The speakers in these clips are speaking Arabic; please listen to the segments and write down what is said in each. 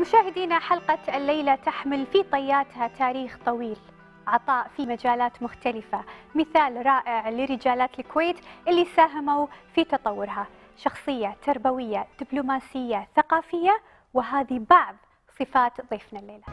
مشاهدينا حلقة الليلة تحمل في طياتها تاريخ طويل عطاء في مجالات مختلفة مثال رائع لرجالات الكويت اللي ساهموا في تطورها شخصية تربوية دبلوماسية ثقافية وهذه بعض صفات ضيفنا الليلة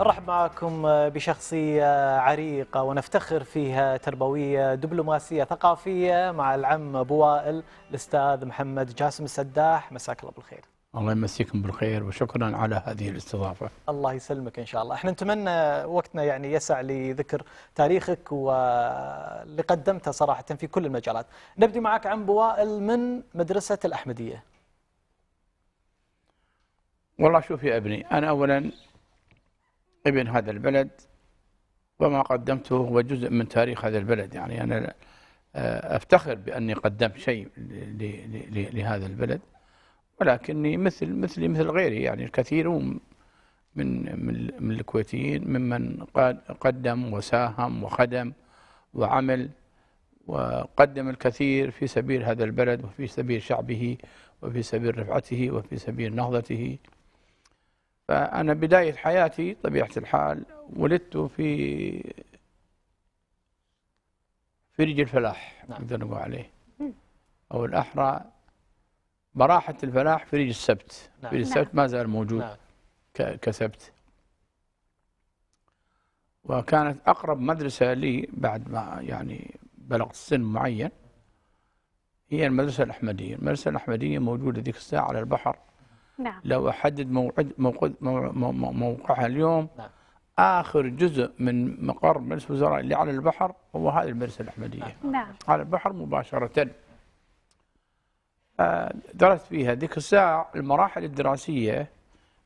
نرحب معكم بشخصية عريقة ونفتخر فيها تربوية دبلوماسية ثقافية مع العم أبو وائل الأستاذ محمد جاسم السداح مساك الله بالخير الله يمسيكم بالخير وشكرا على هذه الاستضافة الله يسلمك إن شاء الله احنا نتمنى وقتنا يعني يسع لذكر تاريخك واللي قدمته صراحة في كل المجالات نبدي معك عن بوائل من مدرسة الأحمدية والله شوف يا ابني أنا أولا ابن هذا البلد وما قدمته هو جزء من تاريخ هذا البلد يعني أنا آه، أفتخر بأني قدمت شيء لهذا البلد ولكني مثل مثلي مثل غيري يعني الكثيرون من من الكويتيين ممن قدم وساهم وخدم وعمل وقدم الكثير في سبيل هذا البلد وفي سبيل شعبه وفي سبيل رفعته وفي سبيل نهضته فأنا بداية حياتي طبيعة الحال ولدت في فرج الفلاح نعم. نقول عليه أو الأحرى براحة الفلاح فريج السبت نعم. فريج السبت نعم. ما زال موجود نعم. كسبت وكانت أقرب مدرسة لي بعد ما يعني بلغت سن معين هي المدرسة الأحمدية المدرسة الأحمدية موجودة ذيك الساعة على البحر نعم. لو أحدد موعد موقع موقعها اليوم نعم. آخر جزء من مقر مجلس الوزراء اللي على البحر هو هذه المدرسة الأحمدية نعم. على البحر مباشرةً درست فيها ذيك الساعة المراحل الدراسية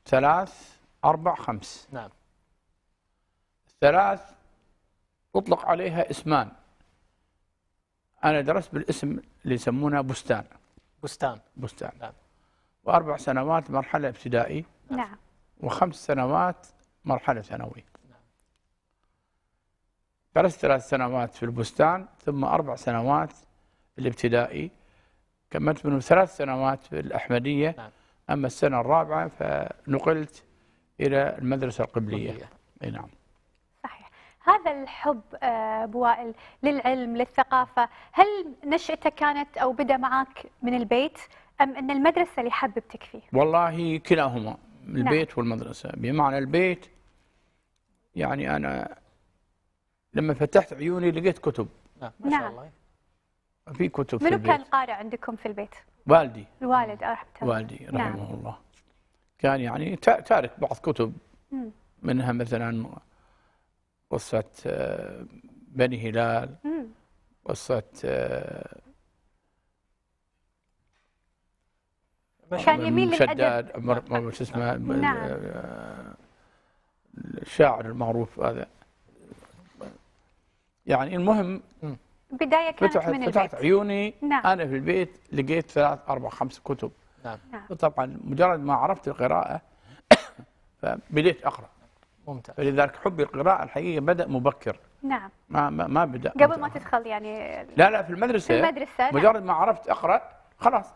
ثلاث أربع خمس نعم الثلاث أطلق عليها اسمان أنا درست بالاسم اللي يسمونه بستان بستان بستان نعم وأربع سنوات مرحلة ابتدائي نعم, نعم. وخمس سنوات مرحلة ثانوي نعم درست ثلاث سنوات في البستان ثم أربع سنوات الابتدائي كملت منهم ثلاث سنوات في الأحمدية نعم. أما السنة الرابعة فنقلت إلى المدرسة القبلية أي نعم صحيح هذا الحب آه، أبو وائل للعلم للثقافة هل نشأتك كانت أو بدأ معك من البيت أم أن المدرسة اللي حببتك فيه والله كلاهما نعم. البيت نعم. والمدرسة بمعنى البيت يعني أنا لما فتحت عيوني لقيت كتب نعم ما شاء نعم. الله في كتب منو كان القارئ عندكم في البيت؟ والدي الوالد رحمته أه، والدي نعم. رحمه نعم. الله كان يعني تارك بعض كتب منها مثلا قصة آه، بني هلال قصة آه، كان يميل للأدب شو اسمه نعم الشاعر المعروف هذا يعني المهم بداية كانت فتحت من فتحت البيت. عيوني نعم. أنا في البيت لقيت ثلاث أربع خمس كتب نعم. نعم. طبعا مجرد ما عرفت القراءة فبديت أقرأ ممتاز فلذلك حبي القراءة الحقيقة بدأ مبكر نعم ما ما, بدأ قبل ما تدخل يعني لا لا في المدرسة في المدرسة نعم. مجرد نعم. ما عرفت أقرأ خلاص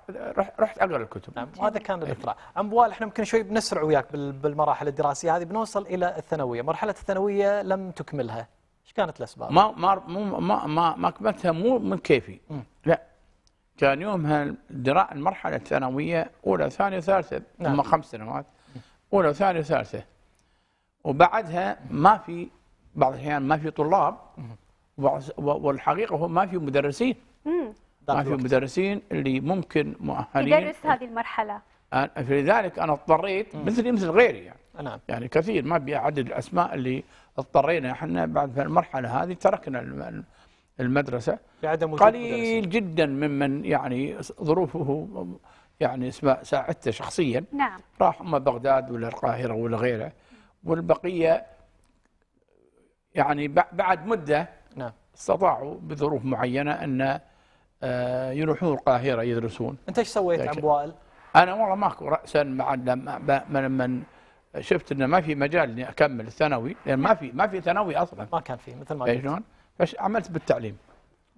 رحت اقرا الكتب نعم وهذا كان إيه. الاقراء بوال احنا ممكن شوي بنسرع وياك بالمراحل الدراسيه هذه بنوصل الى الثانويه مرحله الثانويه لم تكملها ايش كانت الاسباب؟ ما ما ما ما, ما كملتها مو من كيفي لا كان يومها دراء المرحله الثانويه اولى ثانيه وثالثه نعم. هم خمس سنوات اولى وثانيه وثالثه وبعدها ما في بعض الاحيان ما في طلاب والحقيقه هو ما في مدرسين ما في مدرسين اللي ممكن مؤهلين يدرس هذه المرحله فلذلك انا اضطريت مثلي مثل غيري يعني نعم يعني كثير ما اعدد الاسماء اللي اضطرينا احنا بعد في المرحله هذه تركنا المدرسه بعدم قليل جدا ممن يعني ظروفه يعني اسماء ساعدته شخصيا نعم راح اما بغداد ولا القاهره ولا غيره والبقيه يعني بعد مده نعم استطاعوا بظروف معينه ان آه، يروحون القاهره يدرسون انت ايش سويت عبوال؟ انا والله ماكو راسا مع لما شفت انه ما في مجال اني اكمل الثانوي لان ما في ما في ثانوي اصلا ما كان في مثل ما إيه قلت شلون؟ فعملت بالتعليم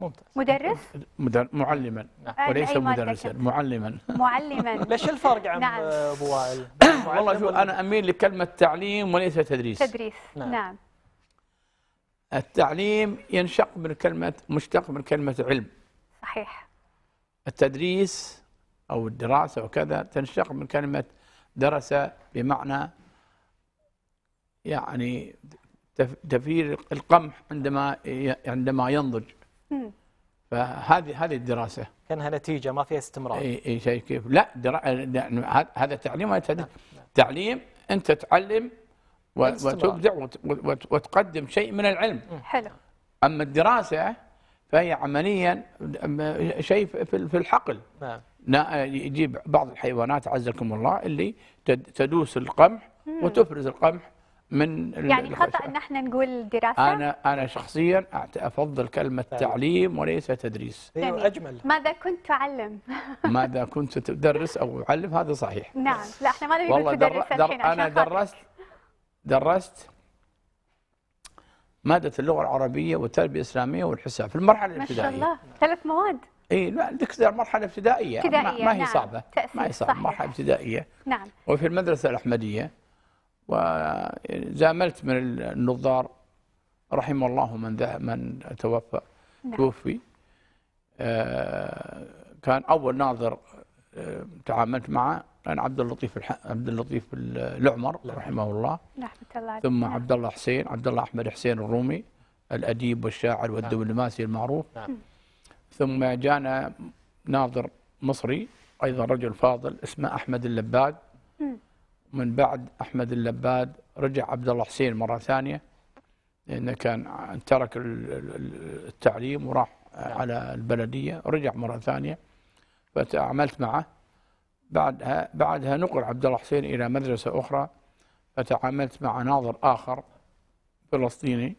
ممتاز مدرس؟ مدر... معلما نعم. وليس مدرسا معلما معلما ليش الفرق عن نعم. ابو وائل؟ والله شوف انا اميل لكلمه تعليم وليس تدريس تدريس نعم, نعم. التعليم ينشق من كلمه مشتق من كلمه علم صحيح التدريس او الدراسه وكذا تنشق من كلمه درس بمعنى يعني تفير القمح عندما عندما ينضج فهذه هذه الدراسه كانها نتيجه ما فيها استمرار اي اي شيء كيف لا درا... هذا تعليم وهذا نعم، نعم. تعليم انت تعلم وتبدع وتقدم شيء من العلم حلو اما الدراسه فهي عمليا شيء في الحقل نعم يجيب بعض الحيوانات عزكم الله اللي تدوس القمح وتفرز القمح من يعني خطا ان احنا نقول دراسه انا انا شخصيا افضل كلمه طيب. تعليم وليس تدريس ايوه اجمل ماذا كنت تعلم ماذا كنت تدرس او اعلم هذا صحيح نعم لا احنا ما نبي نقول تدرس در... الحين عشان انا درست درست ماده اللغه العربيه والتربيه الاسلاميه والحساب في المرحله الابتدائيه ما شاء الله ثلاث مواد اي لا تكسر مرحله ابتدائيه ما, ما هي نعم. صعبه ما هي صعبه مرحله ابتدائيه نعم وفي المدرسه الاحمديه وزاملت من النظار رحم الله من من توفى نعم. توفي آه، كان اول ناظر آه، تعاملت معه كان عبد اللطيف عبد اللطيف العمر نعم. رحمه الله رحمه الله ثم نعم. عبد الله حسين عبد الله احمد حسين الرومي الاديب والشاعر والدبلوماسي المعروف نعم. ثم جانا ناظر مصري ايضا رجل فاضل اسمه احمد اللباد من بعد أحمد اللباد رجع عبد الله حسين مرة ثانية لأنه كان ترك التعليم وراح نعم. على البلدية رجع مرة ثانية فتعاملت معه بعدها بعدها نقل عبد الله حسين إلى مدرسة أخرى فتعاملت مع ناظر آخر فلسطيني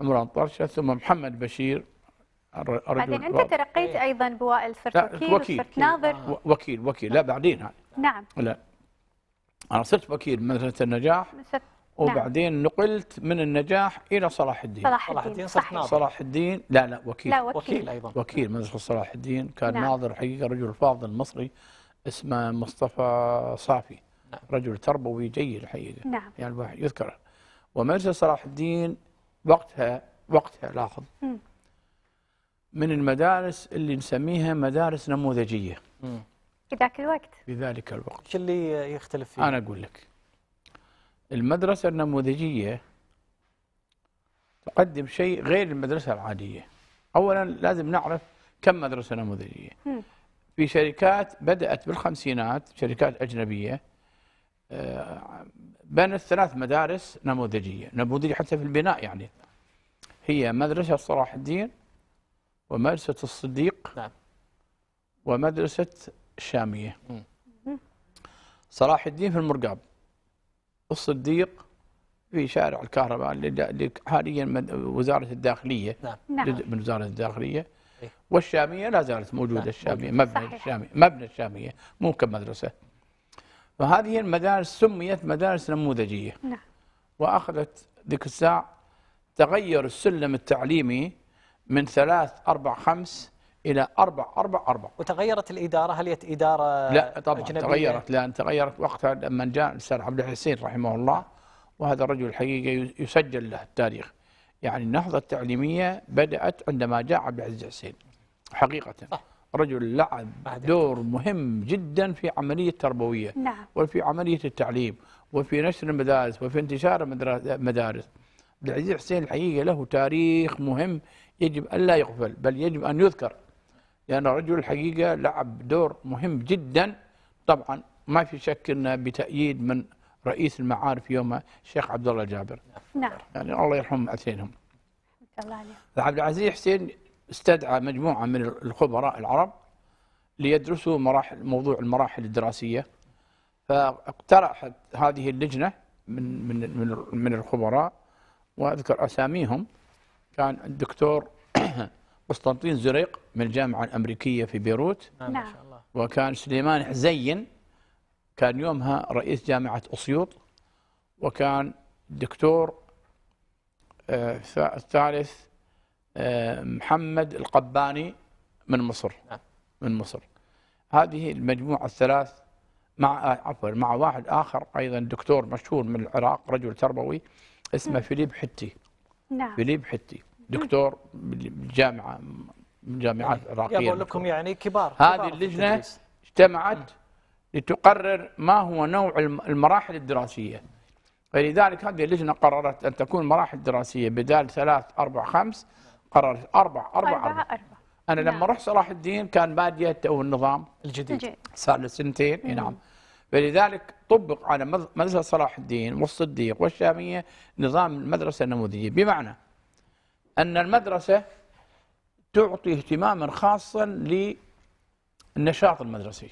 عمران طرشة ثم محمد بشير بعدين انت ترقيت ايضا بوائل صرت وكيل وكيل ناظر آه، وكيل وكيل لا بعدين نعم لا انا صرت وكيل مدرسه النجاح نعم. وبعدين نعم. نقلت من النجاح الى صلاح الدين صلاح الدين, الدين صرت ناظر صلاح الدين لا لا وكيل لا وكيل, وكيل ايضا وكيل مدرسه صلاح الدين كان نعم. ناظر حقيقه رجل فاضل مصري اسمه مصطفى صافي نعم. رجل تربوي جيد حقيقه نعم. يعني الواحد يذكره ومدرسه صلاح الدين وقتها وقتها لاحظ من المدارس اللي نسميها مدارس نموذجيه في ذاك الوقت في ذلك الوقت ايش اللي يختلف فيه؟ انا اقول لك المدرسه النموذجيه تقدم شيء غير المدرسه العاديه اولا لازم نعرف كم مدرسه نموذجيه في شركات بدات بالخمسينات شركات اجنبيه آه، بنت ثلاث مدارس نموذجيه نموذجيه حتى في البناء يعني هي مدرسه صلاح الدين ومدرسه الصديق نعم. ومدرسه الشامية صلاح الدين في المرقاب الصديق في شارع الكهرباء اللي حاليا من وزارة الداخلية نعم. نعم. جزء من وزارة الداخلية إيه. والشامية لا زالت موجودة نعم. الشامية مبنى صحيح. الشامية مبنى الشامية مو كمدرسة فهذه المدارس سميت مدارس نموذجية نعم. وأخذت ذيك الساعة تغير السلم التعليمي من ثلاث أربع خمس إلى أربع أربع أربع وتغيرت الإدارة هل هي إدارة لا طبعا أجنبية؟ تغيرت لان تغيرت وقتها لما جاء الأستاذ عبد الحسين رحمه الله وهذا الرجل الحقيقة يسجل له التاريخ يعني النهضة التعليمية بدأت عندما جاء عبد العزيز حسين حقيقة صح. رجل لعب دور مهم جدا في عملية التربوية نعم. وفي عملية التعليم وفي نشر المدارس وفي انتشار المدارس عبد العزيز حسين الحقيقة له تاريخ مهم يجب أن لا يغفل بل يجب أن يذكر لأن الرجل الحقيقة لعب دور مهم جدا طبعا ما في شك أنه بتأييد من رئيس المعارف يوم الشيخ عبد الله جابر نعم يعني الله يرحم اثنينهم الله عليهم عبد العزيز حسين استدعى مجموعه من الخبراء العرب ليدرسوا مراحل موضوع المراحل الدراسيه فاقترحت هذه اللجنه من من من, من الخبراء واذكر اساميهم كان الدكتور قسطنطين زريق من الجامعة الأمريكية في بيروت نعم وكان سليمان حزين كان يومها رئيس جامعة أسيوط وكان دكتور الثالث آه، آه، محمد القباني من مصر نعم. من مصر هذه المجموعة الثلاث مع عفوا مع واحد آخر أيضا دكتور مشهور من العراق رجل تربوي اسمه نعم. فيليب حتي نعم فيليب حتي دكتور بالجامعه من جامعات يعني العراقيه يقول لكم يعني كبار هذه اللجنه اجتمعت لتقرر ما هو نوع المراحل الدراسيه فلذلك هذه اللجنه قررت ان تكون مراحل دراسيه بدال ثلاث اربع خمس قررت اربع اربع اربع, أربع. أربع. انا نعم. لما رحت صلاح الدين كان باديه تو النظام الجديد نعم. صار له سنتين اي نعم. نعم فلذلك طبق على مدرسه صلاح الدين والصديق والشاميه نظام المدرسه النموذجيه بمعنى أن المدرسة تعطي اهتماما خاصا للنشاط المدرسي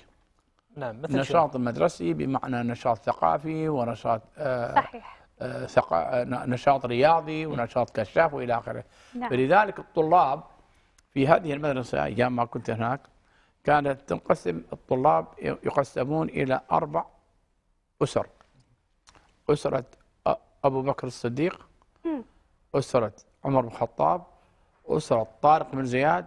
نعم مثل النشاط المدرسي بمعنى نشاط ثقافي ونشاط آه صحيح آه نشاط رياضي نعم. ونشاط كشاف والى اخره نعم. فلذلك الطلاب في هذه المدرسه ايام ما كنت هناك كانت تنقسم الطلاب يقسمون الى اربع اسر اسره ابو بكر الصديق اسره عمر بن الخطاب أسرة طارق بن زياد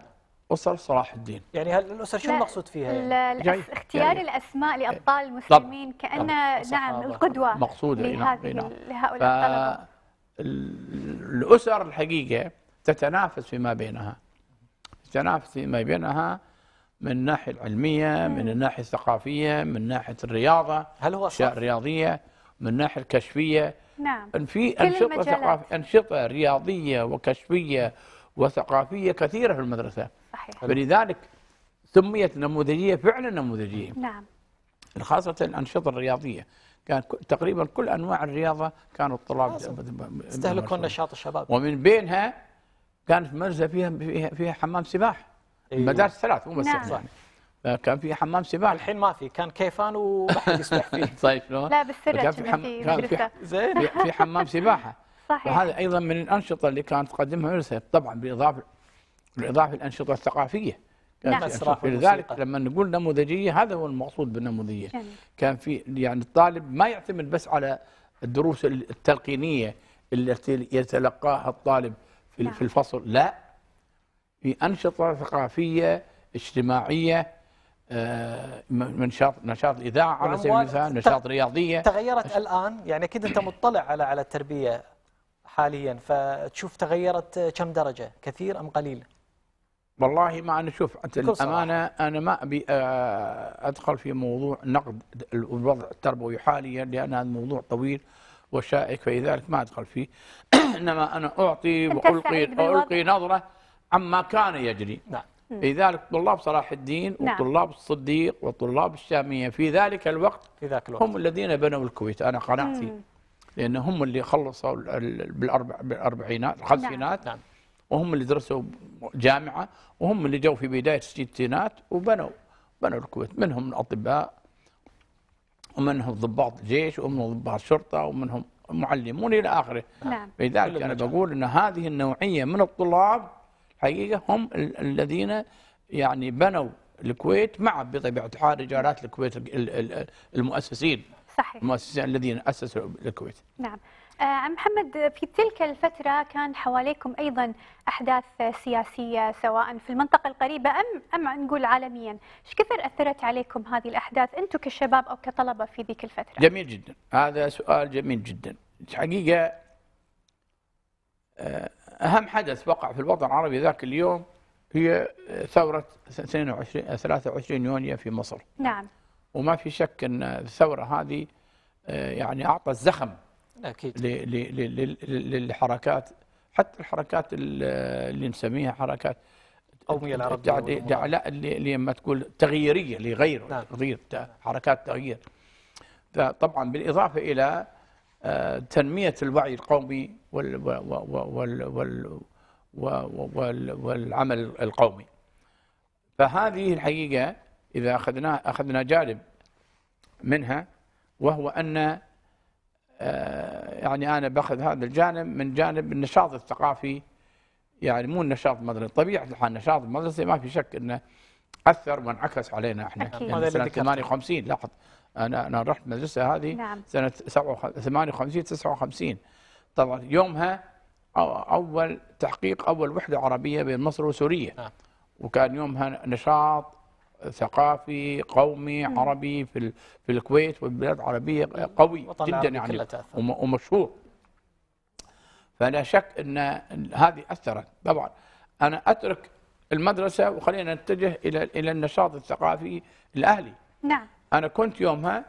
أسر صلاح الدين يعني هل الأسر شو المقصود فيها؟ يعني؟ اختيار جاي. الأسماء إيه. لأبطال المسلمين كأن نعم القدوة مقصودة إيه، نعم، لهذه إيه، نعم. لهؤلاء الطلبة الأسر الحقيقة تتنافس فيما بينها تتنافس فيما بينها من الناحية العلمية من الناحية الثقافية من ناحية الرياضة هل هو الرياضية من الناحية الكشفية نعم في أنشطة, ثقافية أنشطة رياضية وكشفية وثقافية كثيرة في المدرسة صحيح فلذلك سميت نموذجية فعلا نموذجية نعم خاصة الأنشطة الرياضية كان تقريبا كل أنواع الرياضة كانوا الطلاب يستهلكون نشاط الشباب ومن بينها كانت مدرسة فيها فيها, حمام سباح أيوة. المدارس ثلاث مو بس نعم. آه، كان في حمام سباحه الحين ما في كان كيفان وما حد يسبح فيه طيب شلون؟ لا بالسرعه كان في, حم... كان في, زين في حمام سباحه صحيح وهذا ايضا من الانشطه اللي كانت تقدمها يونيسف طبعا بالاضافه بالاضافه الانشطه الثقافيه نعم لذلك لما نقول نموذجيه هذا هو المقصود بالنموذجيه جميل. كان في يعني الطالب ما يعتمد بس على الدروس التلقينيه التي يتلقاها الطالب في, نعم. في الفصل لا في انشطه ثقافيه اجتماعيه آه، من نشاط نشاط الاذاعه على سبيل المثال نشاط رياضيه تغيرت الان يعني اكيد انت مطلع على على التربيه حاليا فتشوف تغيرت كم درجه كثير ام قليل؟ والله ما انا شوف الامانه انا ما ابي آه، ادخل في موضوع نقد الوضع التربوي حاليا لان هذا موضوع طويل وشائك فلذلك ما ادخل فيه انما انا اعطي والقي القي نظره عما كان يجري نعم لذلك طلاب صلاح الدين نعم. وطلاب الصديق وطلاب الشامية في ذلك الوقت في ذاك الوقت هم الذين بنوا الكويت أنا قناعتي لأن هم اللي خلصوا بالأربع بالأربعينات الخمسينات نعم. وهم اللي درسوا جامعة وهم اللي جو في بداية الستينات وبنوا بنوا الكويت منهم الأطباء ومنهم ضباط جيش ومنهم ضباط شرطة ومنهم معلمون إلى آخره نعم. لذلك أنا بقول أن هذه النوعية من الطلاب حقيقه هم الذين يعني بنوا الكويت مع بطبيعه الحال رجالات الكويت المؤسسين صحيح المؤسسين الذين اسسوا الكويت نعم عم آه، محمد في تلك الفترة كان حواليكم أيضا أحداث سياسية سواء في المنطقة القريبة أم أم نقول عالميا، إيش كثر أثرت عليكم هذه الأحداث أنتم كشباب أو كطلبة في ذيك الفترة؟ جميل جدا، هذا سؤال جميل جدا، الحقيقة آه، أهم حدث وقع في الوطن العربي ذاك اليوم هي ثورة 22 23 يونيو في مصر نعم وما في شك أن الثورة هذه آه، يعني أعطت زخم أكيد للحركات حتى الحركات اللي نسميها حركات القومية العربية لا اللي لما تقول تغييرية لغير نعم. تغيير حركات تغيير فطبعا بالإضافة إلى تنمية الوعي القومي وال وال وال والعمل القومي فهذه الحقيقة إذا أخذنا, أخذنا جانب منها وهو أن آه، يعني أنا بأخذ هذا الجانب من جانب النشاط الثقافي يعني مو النشاط المدرسي طبيعة الحال النشاط المدرسي ما في شك أنه أثر وانعكس علينا إحنا أكيد. يعني سنة 58 لاحظ انا انا رحت المدرسه هذه نعم. سنه 58 59 طبعا يومها اول تحقيق اول وحده عربيه بين مصر وسوريا نعم. وكان يومها نشاط ثقافي قومي مم. نعم. عربي في في الكويت والبلاد العربيه نعم. قوي جدا يعني ومشهور فلا شك ان هذه اثرت طبعا انا اترك المدرسه وخلينا نتجه الى الى النشاط الثقافي الاهلي نعم انا كنت يومها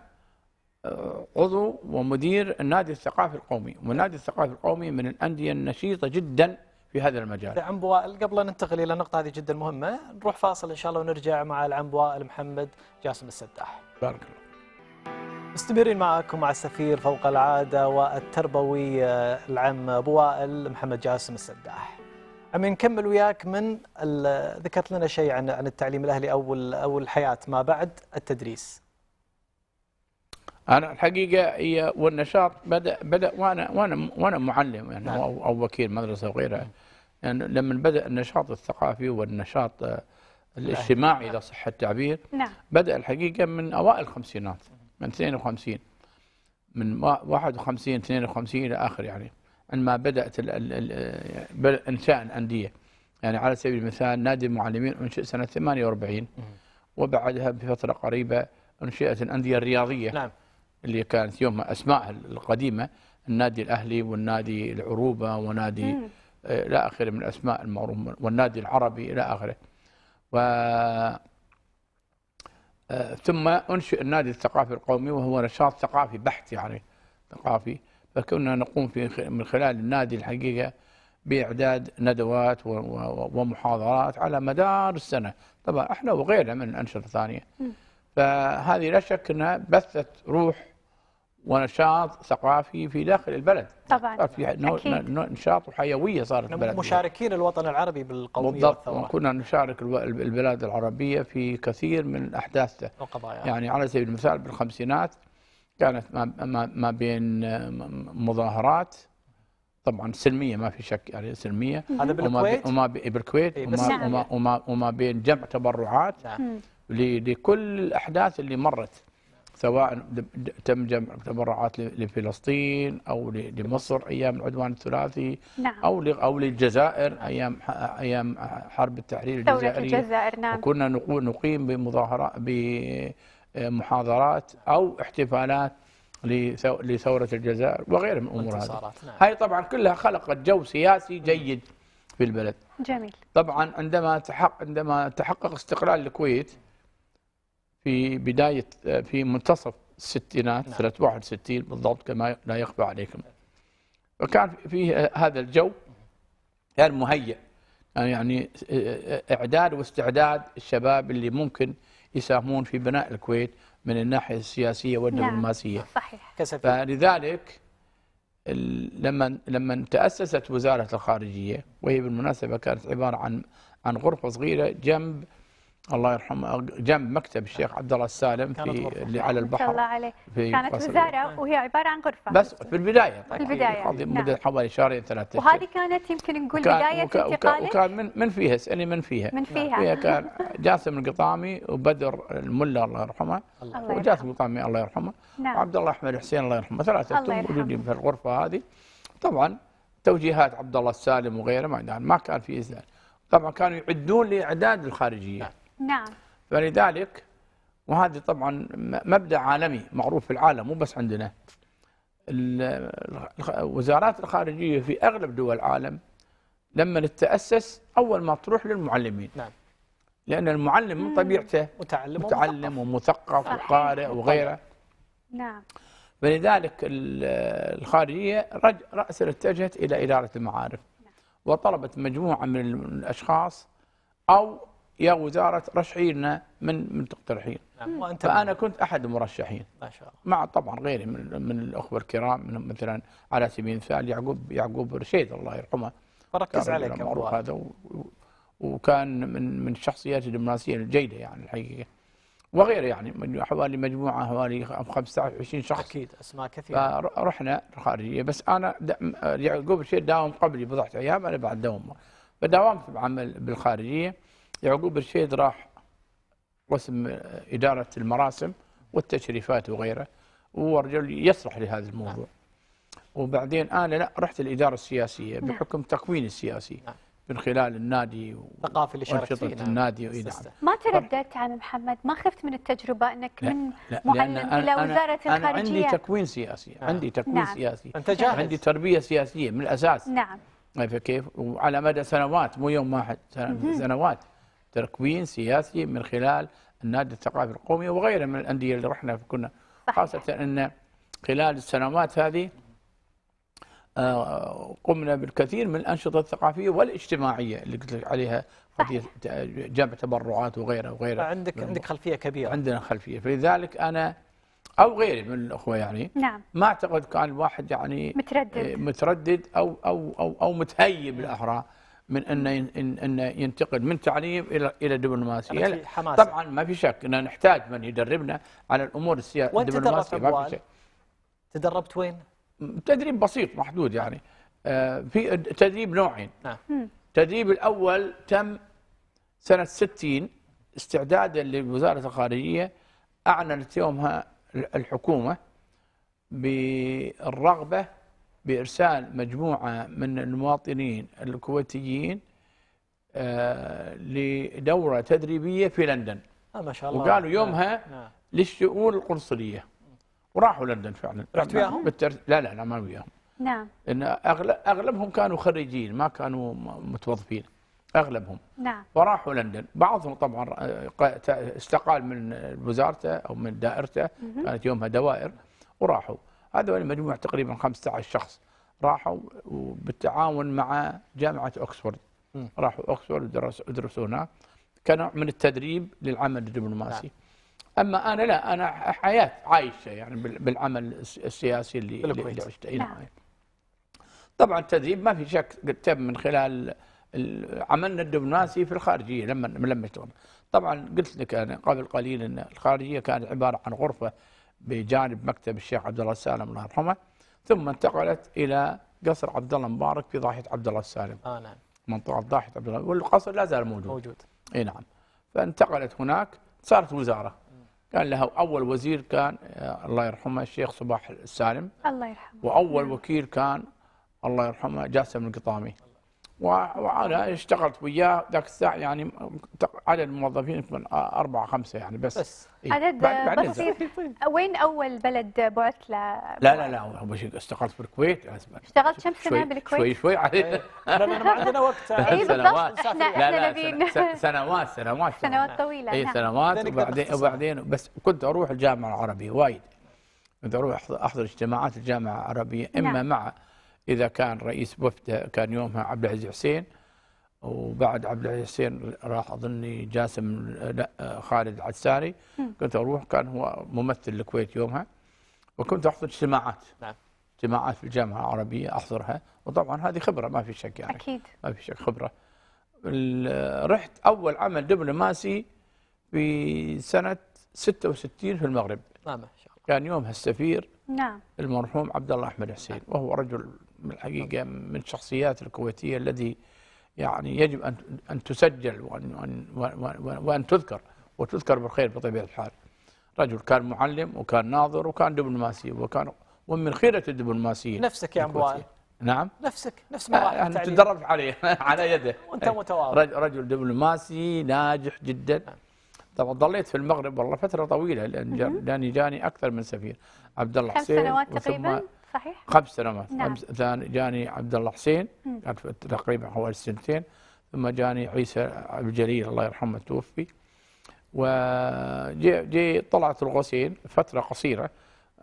آه، عضو ومدير النادي الثقافي القومي والنادي الثقافي القومي من الانديه النشيطه جدا في هذا المجال عم بوائل قبل ان ننتقل الى النقطه هذه جدا مهمه نروح فاصل ان شاء الله ونرجع مع العم بوائل محمد جاسم السداح بارك الله مستمرين معكم مع السفير فوق العاده والتربوي آه، العم ابو وائل محمد جاسم السداح. عم نكمل وياك من ذكرت لنا شيء عن عن التعليم الاهلي او او الحياه ما بعد التدريس. انا الحقيقه هي والنشاط بدا بدا وانا وانا وانا معلم يعني نعم. او, وكيل مدرسه وغيرها يعني لما بدا النشاط الثقافي والنشاط آه، نعم. الاجتماعي اذا صح التعبير نعم. بدا الحقيقه من اوائل الخمسينات من 52 من 51 52 الى اخر يعني عندما بدات ال آه، انشاء الانديه يعني على سبيل المثال نادي المعلمين انشئ سنه 48 وبعدها بفتره قريبه انشئت الانديه الرياضيه نعم اللي كانت يوم أسماء القديمه النادي الاهلي والنادي العروبه ونادي آه، الى اخره من الاسماء المعروفه والنادي العربي الى اخره. و آه، ثم انشئ النادي الثقافي القومي وهو نشاط ثقافي بحت يعني ثقافي فكنا نقوم في من خلال النادي الحقيقه باعداد ندوات ومحاضرات على مدار السنه طبعا احنا وغيرنا من الانشطه الثانيه فهذه لا شك انها بثت روح ونشاط ثقافي في داخل البلد طبعا في نشاط وحيويه صارت البلد مشاركين الوطن العربي بالقوميه بالضبط وكنا نشارك البلاد العربيه في كثير من احداثه وقضايا يعني على سبيل المثال بالخمسينات كانت ما بين آه، مظاهرات طبعا سلميه ما في شك يعني سلميه هذا بالكويت وما بالكويت إيه، وما, وما, وما بين جمع تبرعات نعم. لكل الاحداث اللي مرت سواء تم جمع تبرعات لفلسطين او لمصر ايام العدوان الثلاثي نعم. او او للجزائر ايام ايام حرب التحرير الجزائريه الجزائر نعم. وكنا نقيم بمظاهرات بمحاضرات او احتفالات لثوره الجزائر وغيرها من الامور هذه نعم. هاي طبعا كلها خلقت جو سياسي جيد في البلد جميل طبعا عندما تحقق عندما تحقق استقلال الكويت في بداية في منتصف الستينات نعم. سنة 61 بالضبط كما لا يخفى عليكم وكان في هذا الجو كان مهيئ يعني آه، آه، إعداد واستعداد الشباب اللي ممكن يساهمون في بناء الكويت من الناحية السياسية والدبلوماسية نعم. صحيح فلذلك لما لما تأسست وزارة الخارجية وهي بالمناسبة كانت عبارة عن عن غرفة صغيرة جنب الله يرحمه جنب مكتب الشيخ عبد الله السالم في اللي على البحر الله عليه في كانت وزاره وهي عباره عن غرفه بس في البدايه طبعا في البدايه يعني نعم. مده حوالي شهرين ثلاثة وهذه كانت يمكن نقول وكان بدايه وكان انتقالك وكان من من فيها اسالني من فيها من نعم. فيها, فيها كان جاسم القطامي وبدر الملا الله يرحمه الله وجاسم القطامي الله يرحمه نعم. وعبد الله احمد حسين الله يرحمه ثلاثتهم موجودين في الغرفه هذه طبعا توجيهات عبد الله السالم وغيره ما كان في اذن طبعا كانوا يعدون لاعداد الخارجيه نعم فلذلك وهذه طبعا مبدا عالمي معروف في العالم مو بس عندنا الوزارات الخارجيه في اغلب دول العالم لما تتاسس اول ما تروح للمعلمين نعم لان المعلم من طبيعته متعلم, متعلم ومثقف وقارئ وغيره طيب. نعم فلذلك الخارجيه راسا اتجهت الى اداره المعارف نعم. وطلبت مجموعه من الاشخاص او يا وزاره رشحينا من من تقترحين نعم، وأنت فانا كنت احد المرشحين ما شاء الله مع طبعا غيري من من الاخوه الكرام من مثلا على سبيل المثال يعقوب يعقوب رشيد الله يرحمه فركز عليك معروف هذا و... وكان من من الشخصيات الدبلوماسيه الجيده يعني الحقيقه وغيره يعني حوالي مجموعه حوالي 15 20 شخص اكيد اسماء كثيره رحنا الخارجيه بس انا يعقوب رشيد داوم قبلي بضعه ايام انا بعد داوم فداومت بعمل بالخارجيه يعقوب رشيد راح قسم إدارة المراسم والتشريفات وغيره ورجل يصلح لهذا الموضوع وبعدين أنا لا رحت الإدارة السياسية نعم. بحكم تكويني السياسي نعم. من خلال النادي ثقافة اللي شاركت فيه النادي نعم. ما ترددت عن محمد ما خفت من التجربه انك لا من لا معين الى وزاره أنا الخارجيه انا عندي تكوين سياسي آه. عندي تكوين نعم. سياسي انت جاهز عندي تربيه سياسيه من الاساس نعم كيف وعلى مدى سنوات مو يوم واحد سنوات تكوين سياسي من خلال النادي الثقافي القومي وغيره من الانديه اللي رحنا كنا خاصه ان خلال السنوات هذه آه، قمنا بالكثير من الانشطه الثقافيه والاجتماعيه اللي قلت لك عليها قضيه جمع تبرعات وغيره وغيره عندك عندك خلفيه كبيره عندنا خلفيه فلذلك انا او غيري من الاخوه يعني نعم ما اعتقد كان الواحد يعني متردد آه، متردد او او او, أو متهيب بالاحرى من ان ان ينتقل من تعليم الى الى دبلوماسيه طبعا ما في شك ان نحتاج من يدربنا على الامور السياسيه الدبلوماسيه ما في شك تدربت وين؟ تدريب بسيط محدود يعني آه، في تدريب نوعين نعم التدريب الاول تم سنه 60 استعدادا لوزاره الخارجيه اعلنت يومها الحكومه بالرغبه بإرسال مجموعة من المواطنين الكويتيين آه، لدورة تدريبية في لندن آه، ما شاء الله وقالوا نعم، يومها نعم. للشؤون القنصلية وراحوا لندن فعلا رحت وياهم؟ بالتر... لا لا لا ما وياهم نعم إن أغلب أغلبهم كانوا خريجين ما كانوا متوظفين أغلبهم نعم وراحوا لندن بعضهم طبعا آه، استقال من وزارته أو من دائرته كانت يومها دوائر وراحوا هذول مجموع تقريبا 15 شخص راحوا وبالتعاون مع جامعه اوكسفورد راحوا اوكسفورد ودرسوا هناك كنوع من التدريب للعمل الدبلوماسي نعم. اما انا لا انا حياه عايشه يعني بالعمل السياسي اللي, اللي نعم. نعم. طبعا التدريب ما في شك تم من خلال عملنا الدبلوماسي في الخارجيه لما لما طبعا قلت لك انا قبل قليل ان الخارجيه كانت عباره عن غرفه بجانب مكتب الشيخ عبد الله السالم الله يرحمه ثم انتقلت الى قصر عبد الله مبارك في ضاحيه عبد الله السالم اه نعم منطقه ضاحيه عبد الله والقصر لا زال موجود موجود اي نعم فانتقلت هناك صارت وزاره كان لها اول وزير كان آه، الله يرحمه الشيخ صباح السالم الله يرحمه واول وكيل كان الله يرحمه جاسم القطامي وانا اشتغلت وياه ذاك الساعه يعني على الموظفين يمكن اربعه خمسه يعني بس, بس. إيه؟ عدد بسيط وين اول بلد بعثت له لا لا لا اول اشتغلت في الكويت اشتغلت كم سنه بالكويت شوي شوي علينا إيه. ما عندنا وقت اي بالضبط احنا سنوات سنوات سنوات طويله اي نعم. سنوات يعني وبعدين وبعدين بس كنت اروح الجامعه العربيه وايد كنت اروح احضر اجتماعات الجامعه العربيه اما نعم. مع اذا كان رئيس وفده كان يومها عبد العزيز حسين وبعد عبد العزيز حسين راح اظني جاسم لا خالد العساري كنت اروح كان هو ممثل الكويت يومها وكنت احضر اجتماعات نعم اجتماعات في الجامعه العربيه احضرها وطبعا هذه خبره ما في شك يعني اكيد ما في شك خبره رحت اول عمل دبلوماسي في سنه 66 في المغرب نعم كان يومها السفير نعم المرحوم عبد الله احمد حسين نعم. وهو رجل الحقيقة نعم. من الشخصيات الكويتية الذي يعني يجب أن أن تسجل وأن وأن, وأن, وأن تذكر وتذكر بالخير بطبيعة الحال رجل كان معلم وكان ناظر وكان دبلوماسي وكان ومن خيرة الدبلوماسيين نفسك يا أبو نعم نفسك نفس أه، ما أنا تدربت عليه على يده وأنت متواضع رجل دبلوماسي ناجح جدا نعم. طبعا ضليت في المغرب والله فترة طويلة لأن لأني جاني أكثر من سفير عبد الله حسين كم سنوات تقريبا؟ صحيح خمس سنوات نعم جاني عبد الله حسين كان تقريبا حوالي سنتين ثم جاني عيسى عبد الجليل الله يرحمه توفي وجي جي طلعت الغسيل فتره قصيره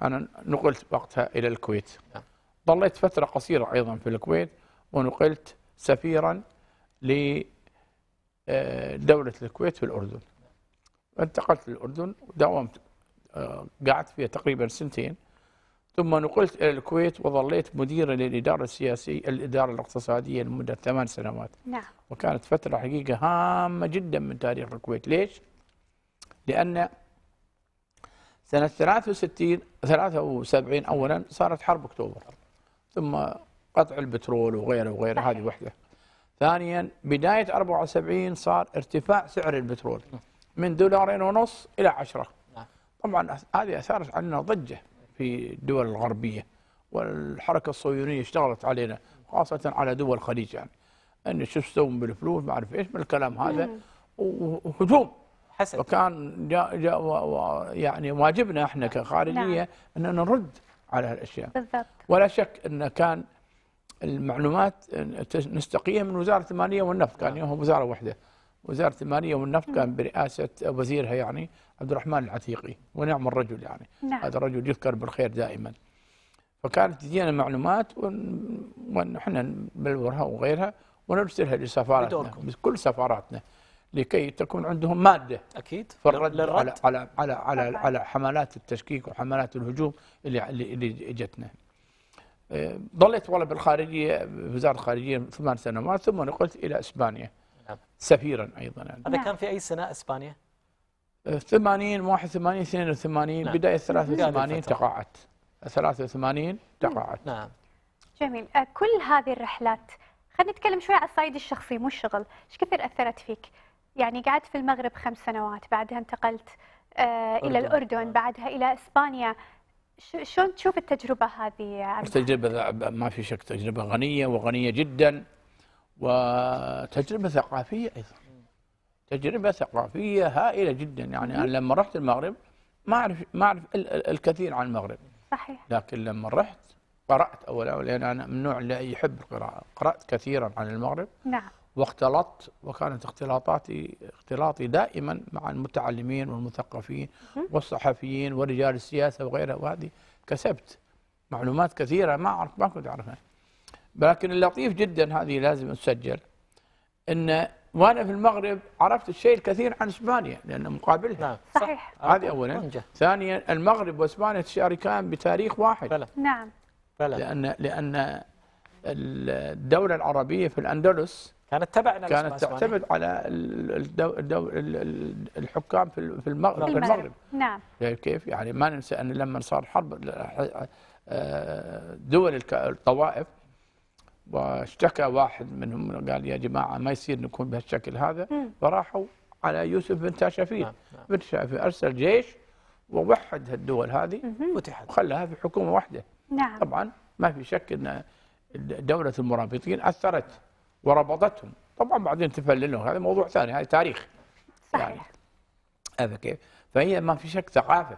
انا نقلت وقتها الى الكويت ظليت نعم. فتره قصيره ايضا في الكويت ونقلت سفيرا لدوله آه، الكويت في الاردن انتقلت للاردن وداومت آه، قعدت فيها تقريبا سنتين ثم نقلت إلى الكويت وظليت مديرا للإدارة السياسية الإدارة الاقتصادية لمدة ثمان سنوات نعم وكانت فترة حقيقة هامة جدا من تاريخ الكويت ليش؟ لأن سنة 63 73 أولا صارت حرب أكتوبر ثم قطع البترول وغيره وغيره هذه وحدة ثانيا بداية 74 صار ارتفاع سعر البترول من دولارين ونص إلى عشرة نعم. طبعا هذه أثارت عنا ضجة في الدول الغربية والحركة الصهيونية اشتغلت علينا خاصة على دول الخليج يعني أن شو سووا بالفلوس ما أعرف إيش من الكلام هذا وهجوم حسد وكان جاء جاء يعني واجبنا احنا نعم. كخارجيه نعم. اننا نرد على هالاشياء بالضبط ولا شك أن كان المعلومات نستقيها من وزاره الماليه والنفط كان نعم. يوم وزاره واحده وزاره الماليه والنفط كان برئاسه وزيرها يعني عبد الرحمن العتيقي ونعم الرجل يعني نعم. هذا الرجل يذكر بالخير دائما فكانت تجينا معلومات ونحن نبلورها وغيرها ونرسلها لسفاراتنا بكل سفاراتنا لكي تكون عندهم ماده اكيد للرد على على على على, على, على حملات التشكيك وحملات الهجوم اللي اللي اجتنا. ظليت آه، والله بالخارجيه وزاره الخارجيه ثمان سنوات ثم نقلت الى اسبانيا نعم. سفيرا ايضا يعني. هذا نعم. كان في اي سنه اسبانيا؟ 80 81 82 نعم. بدايه 83 تقاعدت 83 تقاعدت نعم جميل أه، كل هذه الرحلات خلينا نتكلم شوي على الصعيد الشخصي مو الشغل ايش كثر اثرت فيك يعني قعدت في المغرب خمس سنوات بعدها انتقلت آه الى الاردن نعم. بعدها الى اسبانيا شلون تشوف التجربه هذه التجربه ما في شك تجربه غنيه وغنيه جدا وتجربه ثقافيه ايضا تجربه ثقافيه هائله جدا يعني انا لما رحت المغرب ما اعرف ما اعرف الكثير عن المغرب صحيح لكن لما رحت قرات اولا لان انا من النوع اللي يحب القراءه قرات كثيرا عن المغرب نعم واختلطت وكانت اختلاطاتي اختلاطي دائما مع المتعلمين والمثقفين والصحفيين ورجال السياسه وغيرها وهذه كسبت معلومات كثيره ما اعرف ما كنت اعرفها لكن اللطيف جدا هذه لازم تسجل ان وانا في المغرب عرفت الشيء الكثير عن اسبانيا لان مقابلها نعم صحيح هذه اولا ثانيا المغرب واسبانيا تشاركان بتاريخ واحد فلا. نعم فلا. لان لان الدوله العربيه في الاندلس كانت تبعنا كانت تعتمد على الدو الدو الحكام في المغرب, في المغرب. نعم يعني كيف يعني ما ننسى ان لما صار حرب آه، دول الطوائف واشتكى واحد منهم قال يا جماعه ما يصير نكون بهالشكل هذا فراحوا على يوسف بن تاشفين نعم، نعم. بن تاشفين ارسل جيش ووحد هالدول هذه فتحت وخلاها في حكومه واحده نعم طبعا ما في شك ان دوله المرابطين اثرت وربطتهم طبعا بعدين تفللوا هذا موضوع ثاني هذا تاريخ صحيح يعني. هذا كيف فهي ما في شك ثقافه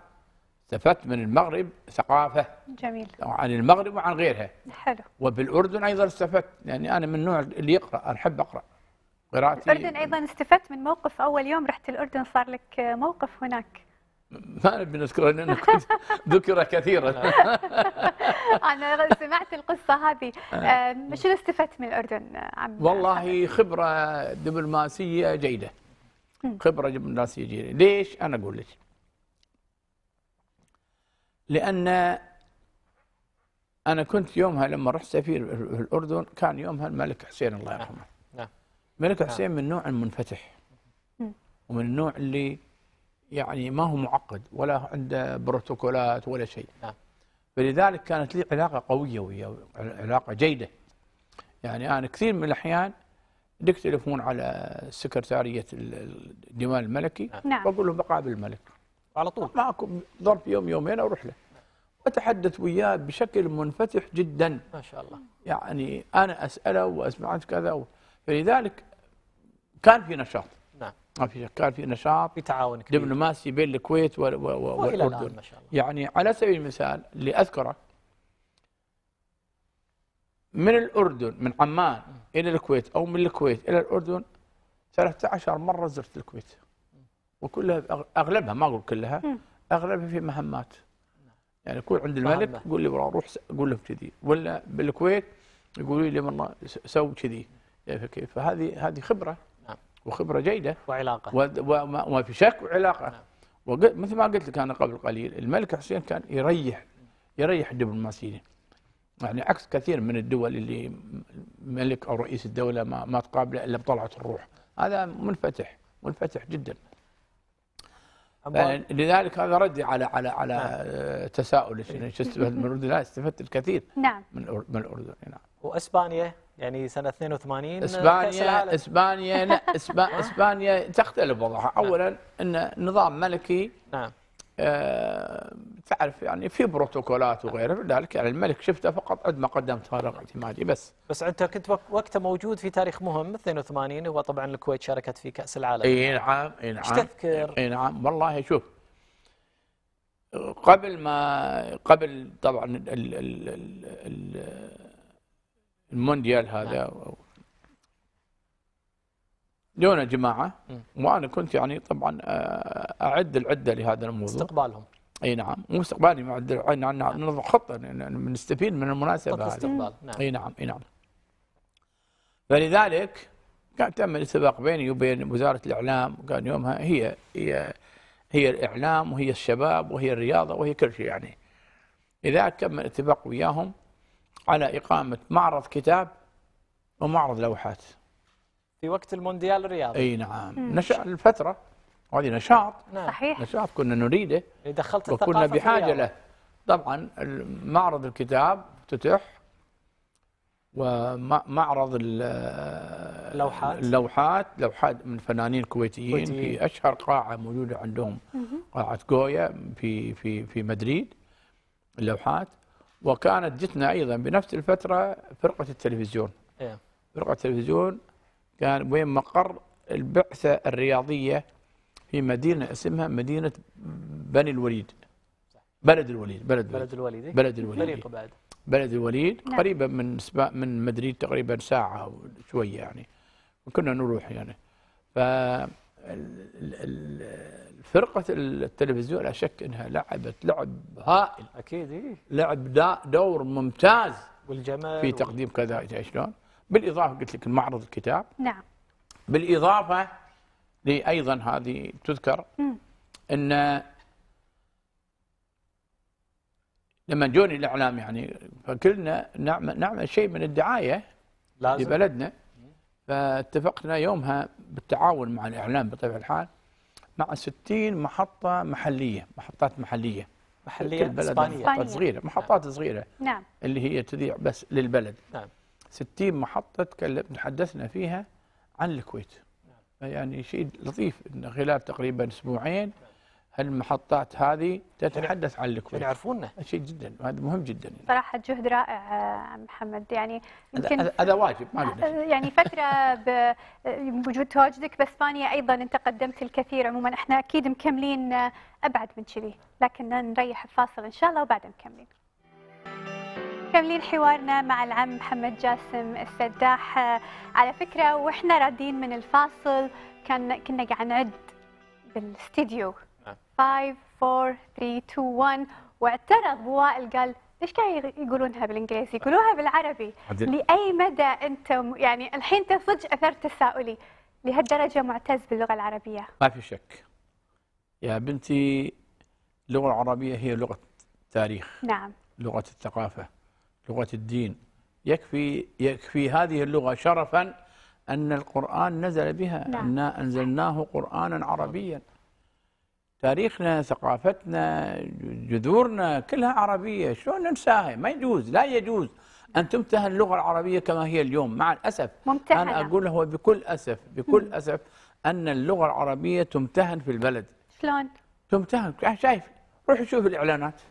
استفدت من المغرب ثقافة جميل عن المغرب وعن غيرها حلو وبالأردن أيضا استفدت يعني أنا من النوع اللي يقرأ أحب أقرأ قراءتي الأردن أيضا استفدت من موقف أول يوم رحت الأردن صار لك موقف هناك ما نبي نذكره لانه ذكر كثيرا انا سمعت القصه هذه آه. شنو استفدت من الاردن عم والله خبره دبلوماسيه جيده خبره دبلوماسيه جيده ليش انا اقول لك لأن أنا كنت يومها لما رحت سفير في الأردن كان يومها الملك حسين الله يرحمه نعم الملك نعم. نعم. حسين من نوع المنفتح ومن النوع اللي يعني ما هو معقد ولا عنده بروتوكولات ولا شيء نعم فلذلك كانت لي علاقة قوية وياه علاقة جيدة يعني أنا كثير من الأحيان دك تليفون على سكرتارية الديوان الملكي نعم. بقول نعم. له بقابل الملك على طول معكم ظرف يوم يومين اروح له واتحدث وياه بشكل منفتح جدا ما شاء الله يعني انا اساله واسمع كذا فلذلك كان في نشاط نعم ما في شك كان في نشاط في تعاون كبير دبلوماسي بين الكويت والاردن ما شاء الله يعني على سبيل المثال اللي اذكره من الاردن من عمان الى الكويت او من الكويت الى الاردن 13 مره زرت الكويت وكلها اغلبها ما اقول كلها اغلبها في مهمات يعني يكون عند الملك يقول لي والله روح قول لهم كذي ولا بالكويت يقولوا لي والله سوي كذي يعني كيف فهذه هذه خبره نعم. وخبره جيده وعلاقه وما, في شك وعلاقه نعم. ومثل مثل ما قلت لك انا قبل قليل الملك حسين كان يريح يريح الدبلوماسيين يعني عكس كثير من الدول اللي الملك او رئيس الدوله ما, ما تقابله الا بطلعه الروح هذا منفتح منفتح جدا يعني لذلك هذا ردي على على على نعم. آه، تساؤل من الاردن لا استفدت الكثير نعم من الاردن نعم واسبانيا يعني سنه 82 آه، اسبانيا اسبانيا اسبانيا تختلف وضعها اولا ان نظام ملكي نعم آه، تعرف يعني في بروتوكولات وغيره لذلك يعني الملك شفته فقط ما قدمت فارغ اعتمادي بس بس انت كنت وقتها موجود في تاريخ مهم 82 هو طبعا الكويت شاركت في كاس العالم اي نعم اي نعم تذكر؟ اي نعم والله شوف قبل ما قبل طبعا ال ال ال المونديال هذا نعم. جونا جماعه وانا كنت يعني طبعا آه، اعد العده لهذا الموضوع استقبالهم اي نعم مو استقبالي مع نضع خطه نستفيد من المناسبه هذه استقبال نعم اي نعم اي نعم فلذلك كان تم الاتفاق بيني وبين وزاره الاعلام وكان يومها هي هي هي الاعلام وهي الشباب وهي الرياضه وهي كل شيء يعني اذا تم الاتفاق وياهم على اقامه معرض كتاب ومعرض لوحات في وقت المونديال الرياضي اي نعم نشأ الفترة وهذه نشاط نعم. صحيح نشاط كنا نريده دخلت الثقافة وكنا بحاجة له طبعا معرض الكتاب افتتح ومعرض اللوحات اللوحات لوحات من فنانين كويتيين في اشهر قاعه موجوده عندهم قاعه جويا في في في مدريد اللوحات وكانت جتنا ايضا بنفس الفتره فرقه التلفزيون إيه. فرقه التلفزيون كان وين مقر البعثة الرياضية في مدينة اسمها مدينة بني الوليد بلد الوليد بلد بلد الوليد بلد الوليد بعد بلد الوليد نعم. قريبة من من مدريد تقريبا ساعة أو شوية يعني وكنا نروح يعني ف فرقة التلفزيون لا شك انها لعبت لعب هائل اكيد إيه؟ لعب دور ممتاز والجمال في تقديم كذا شلون؟ بالاضافه قلت لك المعرض الكتاب نعم بالاضافه لايضا هذه تذكر م. ان لما جوني الاعلام يعني فكلنا نعمل نعمل شيء من الدعايه لازم. لبلدنا فاتفقنا يومها بالتعاون مع الاعلام بطبيعه الحال مع 60 محطه محليه محطات محليه محليه اسبانيه محطات صغيره محطات صغيره نعم اللي هي تذيع بس للبلد نعم 60 محطة تحدثنا فيها عن الكويت يعني شيء لطيف إن خلال تقريبا أسبوعين هالمحطات هذه تتحدث عن الكويت يعني يعرفونا شيء جدا وهذا مهم جدا يعني. صراحه جهد رائع محمد يعني يمكن هذا واجب ما يعني فتره بوجود تواجدك باسبانيا ايضا انت قدمت الكثير عموما احنا اكيد مكملين ابعد من كذي لكن نريح الفاصل ان شاء الله وبعدها مكملين مكملين حوارنا مع العم محمد جاسم السداح آه، على فكرة وإحنا رادين من الفاصل كان كنا قاعد نعد بالاستديو 5 4 3 2 1 واعترض وائل قال ليش كانوا يقولونها بالانجليزي؟ يقولوها بالعربي لاي مدى انت يعني الحين انت صدق اثرت تساؤلي لهالدرجه معتز باللغه العربيه؟ ما في شك. يا بنتي اللغه العربيه هي لغه التاريخ. نعم. لغه الثقافه. لغة الدين يكفي يكفي هذه اللغة شرفا أن القرآن نزل بها نعم. أنا أنزلناه قرآنا عربيا تاريخنا ثقافتنا جذورنا كلها عربية شلون ننساها ما يجوز لا يجوز أن تمتهن اللغة العربية كما هي اليوم مع الأسف ممتحنة. أنا أقول هو بكل أسف بكل أسف أن اللغة العربية تمتهن في البلد شلون؟ تمتهن شايف روح شوف الإعلانات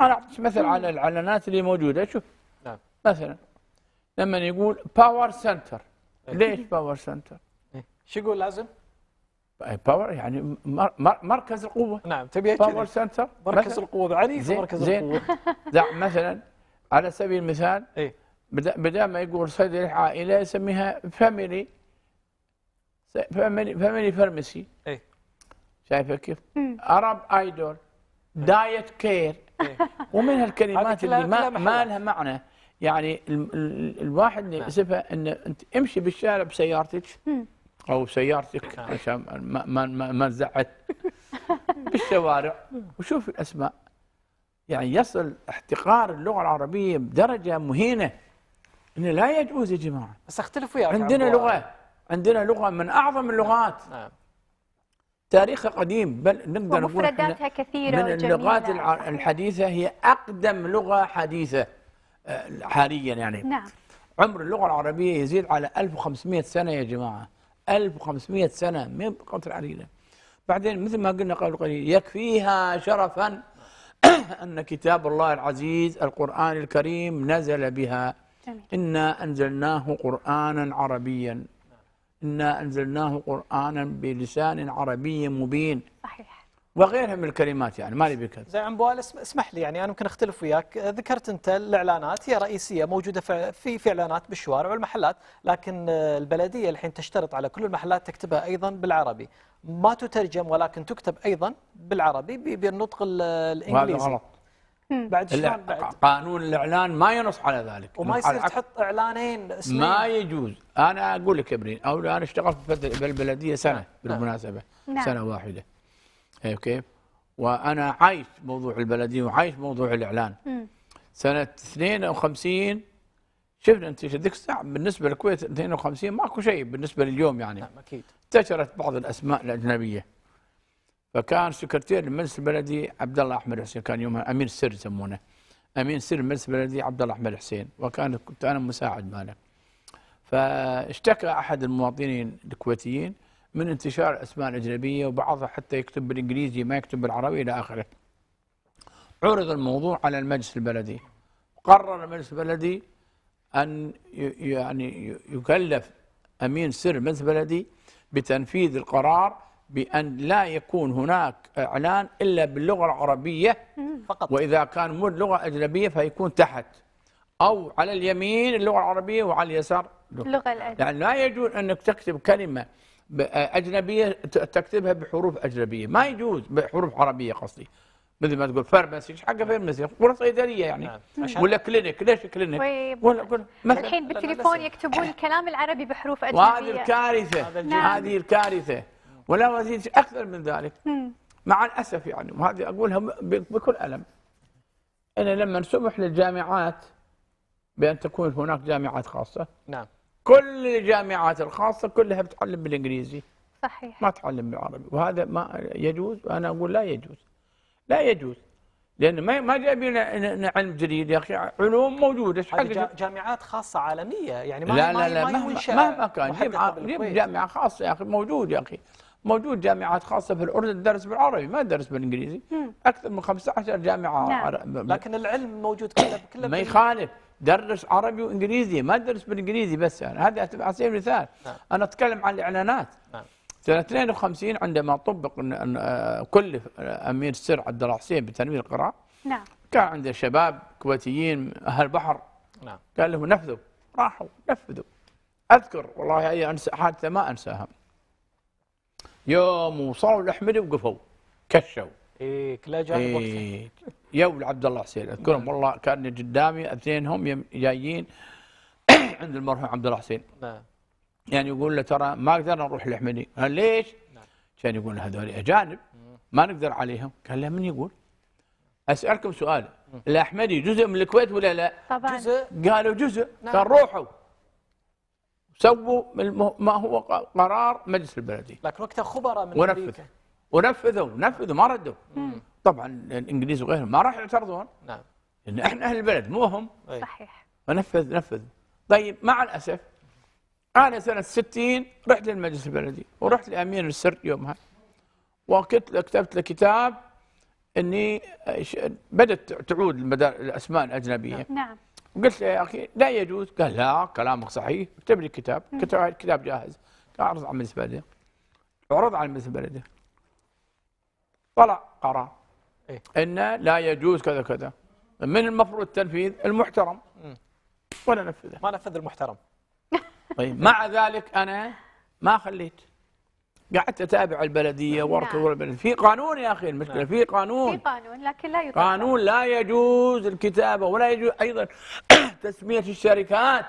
انا اعطيك مثل على الاعلانات اللي موجوده شوف نعم مثلا لما يقول باور إيه. سنتر ليش باور إيه. سنتر؟ شو يقول لازم؟ باور يعني مركز القوه نعم تبي باور سنتر مركز القوه عنيف مركز القوه زين مثلا على سبيل المثال ايه بدل ما يقول صيد العائله يسميها فاميلي فاميلي فاميلي فارمسي ايه شايفه كيف؟ عرب ايدول دايت كير إيه. ومن الكلمات اللي ما, ما لها معنى يعني الواحد اللي نعم. يصفها ان انت امشي بالشارع بسيارتك او سيارتك نعم. عشان ما ما ما زعت بالشوارع وشوف الاسماء يعني يصل احتقار اللغه العربيه بدرجه مهينه انه لا يجوز يا جماعه بس اختلف وياك عندنا لغه عندنا لغه من اعظم اللغات نعم. تاريخها قديم بل نقدر نقول مفرداتها كثيرة من اللغات وجميلة. الحديثة هي أقدم لغة حديثة آه، حاليا يعني نعم عمر اللغة العربية يزيد على 1500 سنة يا جماعة 1500 سنة من قطر علينا بعدين مثل ما قلنا قبل قليل يكفيها شرفا أن كتاب الله العزيز القرآن الكريم نزل بها جميل. إنا أنزلناه قرآنا عربيا إنا أنزلناه قرآنا بلسان عربي مبين صحيح وغيرها من الكلمات يعني ما نبي كذا زي عم بوال اسمح لي يعني انا ممكن اختلف وياك ذكرت انت الاعلانات هي رئيسيه موجوده في في اعلانات بالشوارع والمحلات لكن البلديه الحين تشترط على كل المحلات تكتبها ايضا بالعربي ما تترجم ولكن تكتب ايضا بالعربي بالنطق الانجليزي هذا غلط بعد شلون بعد؟ قانون الاعلان ما ينص على ذلك وما يصير تحط اعلانين اسمين ما يجوز انا اقول لك يا ابني او انا اشتغلت بالبلديه سنه نعم. بالمناسبه نعم. سنه واحده اوكي كيف؟ وانا عايش موضوع البلديه وعايش موضوع الاعلان م. سنه 52 شفنا انت ذيك الساعه بالنسبه للكويت 52 ماكو شيء بالنسبه لليوم يعني نعم اكيد انتشرت بعض الاسماء الاجنبيه فكان سكرتير المجلس البلدي عبد الله احمد حسين كان يومها امير سر يسمونه امين سر المجلس البلدي عبد الله احمد حسين وكان كنت انا مساعد ماله فاشتكى احد المواطنين الكويتيين من انتشار اسماء الاجنبيه وبعضها حتى يكتب بالانجليزي ما يكتب بالعربي الى اخره عرض الموضوع على المجلس البلدي قرر المجلس البلدي ان يعني يكلف امين سر المجلس البلدي بتنفيذ القرار بأن لا يكون هناك إعلان إلا باللغة العربية فقط وإذا كان مو لغة أجنبية فيكون تحت أو على اليمين اللغة العربية وعلى اليسار اللغة الأجنبية يعني لا يجوز أنك تكتب كلمة أجنبية تكتبها بحروف أجنبية ما يجوز بحروف عربية قصدي مثل ما تقول فارماسي ايش حق نعم. فارماسي؟ يعني. نعم. ولا صيدليه يعني طيب. ولا كلينيك ليش كلينيك؟ ولا الحين بالتليفون يكتبون الكلام العربي بحروف اجنبيه وهذه الكارثه هذه الكارثه ولا وزيد اكثر من ذلك مع الاسف يعني وهذه اقولها بكل الم انا لما سمح للجامعات بان تكون هناك جامعات خاصه نعم كل الجامعات الخاصه كلها بتعلم بالانجليزي صحيح ما تعلم بالعربي وهذا ما يجوز وانا اقول لا يجوز لا يجوز لان ما ما جايبين علم جديد يا اخي علوم موجوده حق جامعات خاصه عالميه يعني ما لا لا لا ما مهما كان جامعه خاصه يا اخي موجود يا اخي موجود جامعات خاصة في الأردن تدرس بالعربي ما تدرس بالإنجليزي أكثر من 15 جامعة نعم. عرب... لكن العلم موجود كله كله ما يخالف درس عربي وإنجليزي ما تدرس بالإنجليزي بس أنا يعني هذا على سبيل المثال نعم. أنا أتكلم عن الإعلانات نعم. سنة 52 عندما طبق آه، كلف أمير السر عبد الله حسين بتنوير القراءة نعم كان عنده شباب كويتيين أهل بحر نعم قال لهم نفذوا راحوا نفذوا أذكر والله أي أنسى حادثة ما أنساها يوم وصلوا الاحمدي وقفوا كشوا اي كلا جانب إيه يا ولد عبد الله حسين اذكرهم والله كان قدامي اثنينهم جايين عند المرحوم عبد الله حسين نعم يعني يقول له ترى ما قدرنا نروح الاحمدي قال ليش؟ نعم كان يقول هذول اجانب ما نقدر عليهم قال له من يقول؟ اسالكم سؤال الاحمدي جزء من الكويت ولا لا؟ طبعا جزء قالوا جزء نعم. قال روحوا سووا ما هو قرار مجلس البلدي لكن وقتها خبراء من ونفذ. امريكا ونفذوا نفذوا ما ردوا مم. طبعا الانجليز وغيرهم ما راح يعترضون نعم لان احنا اهل البلد مو هم صحيح ونفذ نفذ طيب مع الاسف انا سنه 60 رحت للمجلس البلدي ورحت لامين السر يومها وكتبت كتبت له كتاب اني بدات تعود الاسماء الاجنبيه نعم قلت له يا اخي لا يجوز قال لا كلامك صحيح اكتب لي كتاب كتب الكتاب جاهز اعرض على المجلس البلدي عرض على المجلس البلدي طلع قرار إيه؟ انه لا يجوز كذا كذا من المفروض التنفيذ المحترم ولا نفذه ما نفذ المحترم طيب مع ذلك انا ما خليت قعدت اتابع البلديه واركض نعم. البلديه في قانون يا اخي المشكله نعم. في قانون في قانون لكن لا يطبق قانون لا يجوز الكتابه ولا يجوز ايضا تسميه الشركات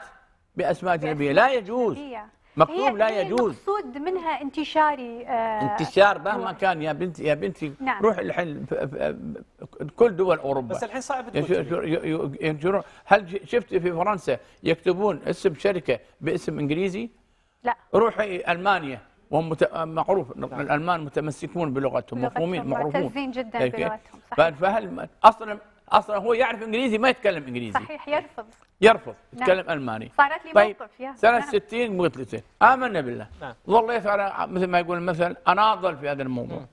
باسماء اجنبيه لا يجوز جنبية. مكتوب لا يجوز المقصود منها انتشاري آه انتشار مهما كان يا بنتي يا بنتي نعم. روح الحين كل دول اوروبا بس الحين صعب تقول هل شفت في فرنسا يكتبون اسم شركه باسم انجليزي؟ لا روحي المانيا وهم معروف معروف الالمان متمسكون بلغتهم مفهومين معروفون معتزين جدا بلغتهم صحيح. فهل اصلا اصلا هو يعرف انجليزي ما يتكلم انجليزي صحيح يرفض يرفض نعم. يتكلم الماني صارت لي طيب، موقف يا سنه 60 مقتلته امنا بالله نعم. ظليت على مثل ما يقول المثل اناضل في هذا الموضوع م.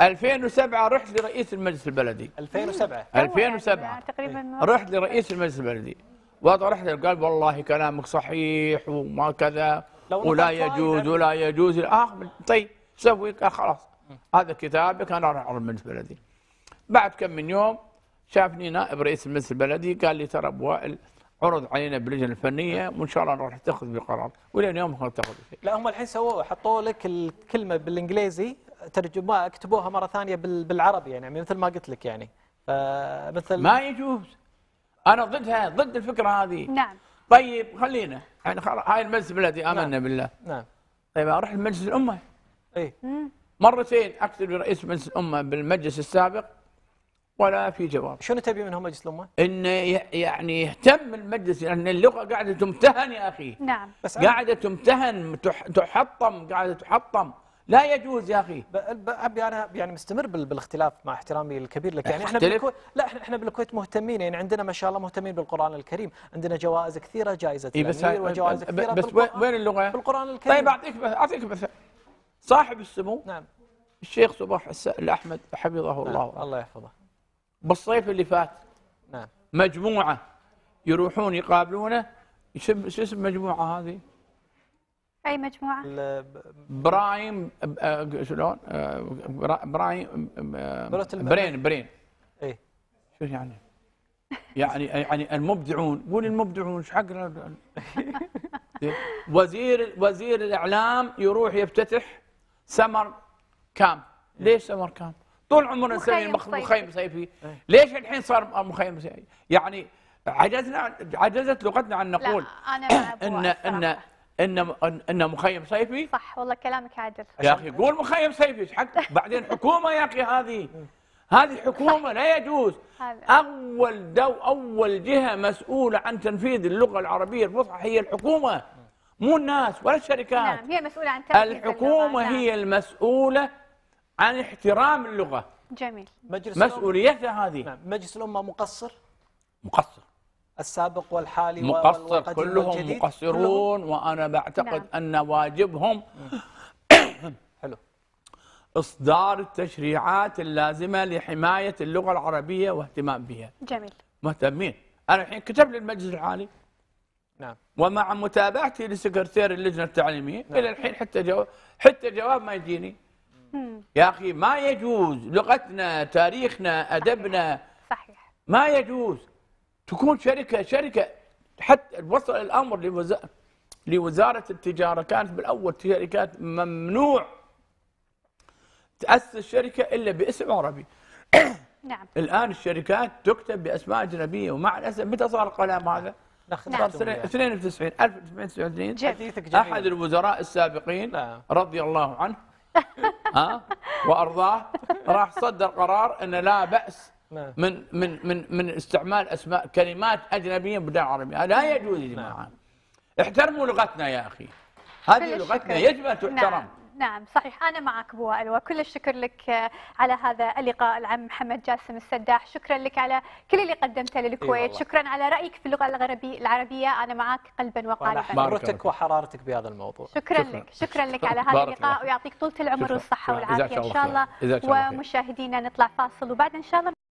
2007 رحت لرئيس المجلس البلدي 2007 2007 تقريبا إيه. رحت لرئيس المجلس البلدي وطرحت قال والله كلامك صحيح وما كذا ولا يجوز ولا يجوز آه طيب سوي خلاص هذا كتابك أنا راح اروح مجلس بلدي بعد كم من يوم شافني نائب رئيس المجلس البلدي قال لي ترى ابو وائل عرض علينا باللجنه الفنيه وان شاء الله راح تاخذ بقرار ولين يوم ما تاخذ لا هم الحين سووا حطوا لك الكلمه بالانجليزي ترجموها اكتبوها مره ثانيه بالعربي يعني مثل ما قلت لك يعني فمثل ما يجوز انا ضدها ضد الفكره هذه. نعم. طيب خلينا يعني خلاص هاي المجلس البلدي امنا نعم. بالله نعم طيب اروح لمجلس الامه اي مرتين اكتب لرئيس مجلس الامه بالمجلس السابق ولا في جواب شنو تبي منهم مجلس الامه؟ انه يعني يهتم المجلس لان يعني اللغه قاعده تمتهن يا اخي نعم بس قاعده تمتهن تحطم قاعده تحطم لا يجوز يا اخي ابي انا يعني مستمر بالاختلاف مع احترامي الكبير لك يعني احنا بالكويت لا احنا بالكويت مهتمين يعني عندنا ما شاء الله مهتمين بالقران الكريم عندنا جوائز كثيره جائزه إيه بس وجوائز كثيره بس وين اللغه بالقران الكريم طيب اعطيك اعطيك مثال صاحب السمو نعم الشيخ صباح الاحمد حفظه نعم الله نعم الله يحفظه بالصيف اللي فات نعم مجموعه يروحون يقابلونه شو اسم المجموعه هذه اي مجموعه برايم شلون برايم برين برين اي شو يعني يعني يعني المبدعون قول المبدعون ايش حق وزير وزير الاعلام يروح يفتتح سمر كام إيه. ليش سمر كام طول عمرنا نسمي مخيم صيفي إيه. ليش الحين صار مخيم صيفي يعني عجزنا عجزت لغتنا عن نقول لا أنا ان ان ان ان مخيم صيفي صح والله كلامك عادل يا اخي قول مخيم صيفي حق بعدين حكومه يا اخي هذه هذه حكومه لا يجوز اول دو اول جهه مسؤوله عن تنفيذ اللغه العربيه الفصحى هي الحكومه مو الناس ولا الشركات نعم هي مسؤوله عن تنفيذ الحكومه اللغة. نعم. هي المسؤوله عن احترام اللغه جميل مجلس مسؤوليتها هذه نعم مجلس الامه مقصر مقصر السابق والحالي مقصر كلهم مقصرون وأنا بعتقد نعم. أن واجبهم حلو إصدار التشريعات اللازمة لحماية اللغة العربية واهتمام بها جميل مهتمين أنا الحين كتب للمجلس العالي نعم ومع متابعتي لسكرتير اللجنة التعليمية نعم. إلى الحين حتى جواب حتى جواب ما يجيني يا أخي ما يجوز لغتنا تاريخنا أدبنا صحيح. صحيح ما يجوز تكون شركه شركه حتى وصل الامر لوزاره التجاره كانت بالاول شركات ممنوع تاسس شركه الا باسم عربي نعم الان الشركات تكتب باسماء اجنبيه ومع الاسف متى صار القلم هذا؟ صار سنه 92 يعني. 1992 احد الوزراء السابقين نعم. رضي الله عنه ها وارضاه راح صدر قرار انه لا باس نعم. من من من من استعمال اسماء كلمات اجنبيه بدون عربي لا يجوز يا جماعه نعم. احترموا لغتنا يا اخي هذه لغتنا يجب ان نعم. تحترم نعم. نعم صحيح أنا معك أبو وائل وكل الشكر لك على هذا اللقاء العم محمد جاسم السداح شكرا لك على كل اللي قدمته للكويت إيه شكرا على رأيك في اللغة العربية العربية أنا معك قلبا وقالبا حرارتك وحرارتك بهذا الموضوع شكرا, شكرا لك شكرا لك على هذا اللقاء ويعطيك طولة العمر والصحة والعافية إن شاء الله ومشاهدينا نطلع فاصل وبعد إن شاء الله